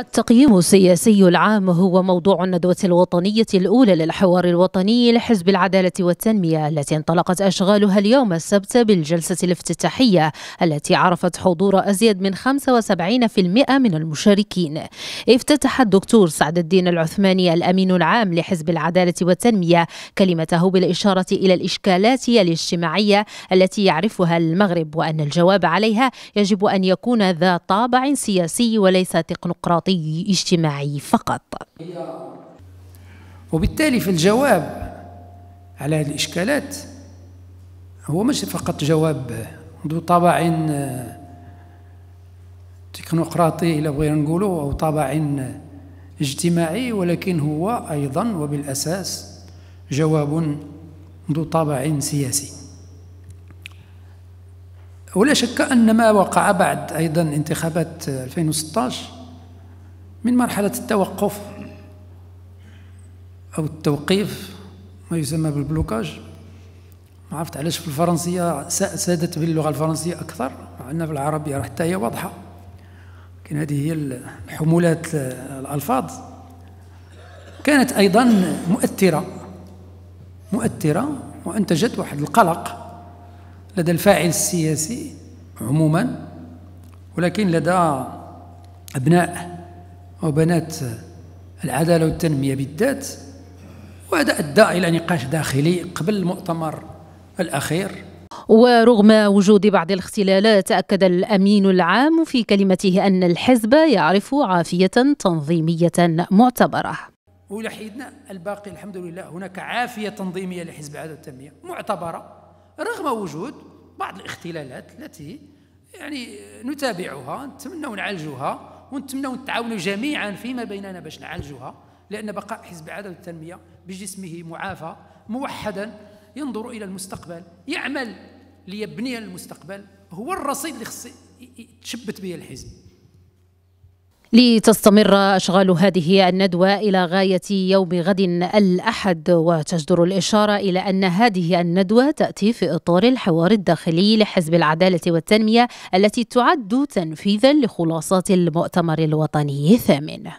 التقييم السياسي العام هو موضوع الندوة الوطنية الأولى للحوار الوطني لحزب العدالة والتنمية التي انطلقت أشغالها اليوم السبت بالجلسة الافتتاحية التي عرفت حضور أزيد من 75% من المشاركين افتتح الدكتور سعد الدين العثماني الأمين العام لحزب العدالة والتنمية كلمته بالإشارة إلى الإشكالات الاجتماعية التي يعرفها المغرب وأن الجواب عليها يجب أن يكون ذا طابع سياسي وليس تقنقراطي سياسي اجتماعي فقط وبالتالي فالجواب على هذه الإشكالات هو مش فقط جواب ذو طابع تكنوقراطي إلى بغينا نقولوا أو طابع اجتماعي ولكن هو أيضا وبالأساس جواب ذو طابع سياسي ولا شك أن ما وقع بعد أيضا انتخابات 2016 من مرحلة التوقف أو التوقيف ما يسمى بالبلوكاج ما عرفت علاش في الفرنسية سادت باللغة الفرنسية أكثر عندنا في العربية حتى هي واضحة لكن هذه هي الحمولات الألفاظ كانت أيضا مؤثرة مؤثرة وأنتجت واحد القلق لدى الفاعل السياسي عموما ولكن لدى أبناء وبنات العدالة والتنمية بالذات وهذا أدى إلى نقاش داخلي قبل المؤتمر الأخير ورغم وجود بعض الاختلالات أكد الأمين العام في كلمته أن الحزب يعرف عافية تنظيمية معتبرة ولحيدنا الباقي الحمد لله هناك عافية تنظيمية لحزب العدالة والتنمية معتبرة رغم وجود بعض الاختلالات التي يعني نتابعها نتمنى نعالجها ونتمنوا نتعاونوا جميعا فيما بيننا باش نعالجوها لأن بقاء حزب العدالة والتنمية بجسمه معافى موحدا ينظر إلى المستقبل يعمل ليبني المستقبل هو الرصيد اللي خص يتشبت به الحزب لتستمر أشغال هذه الندوة إلى غاية يوم غد الأحد وتجدر الإشارة إلى أن هذه الندوة تأتي في إطار الحوار الداخلي لحزب العدالة والتنمية التي تعد تنفيذا لخلاصات المؤتمر الوطني الثامن.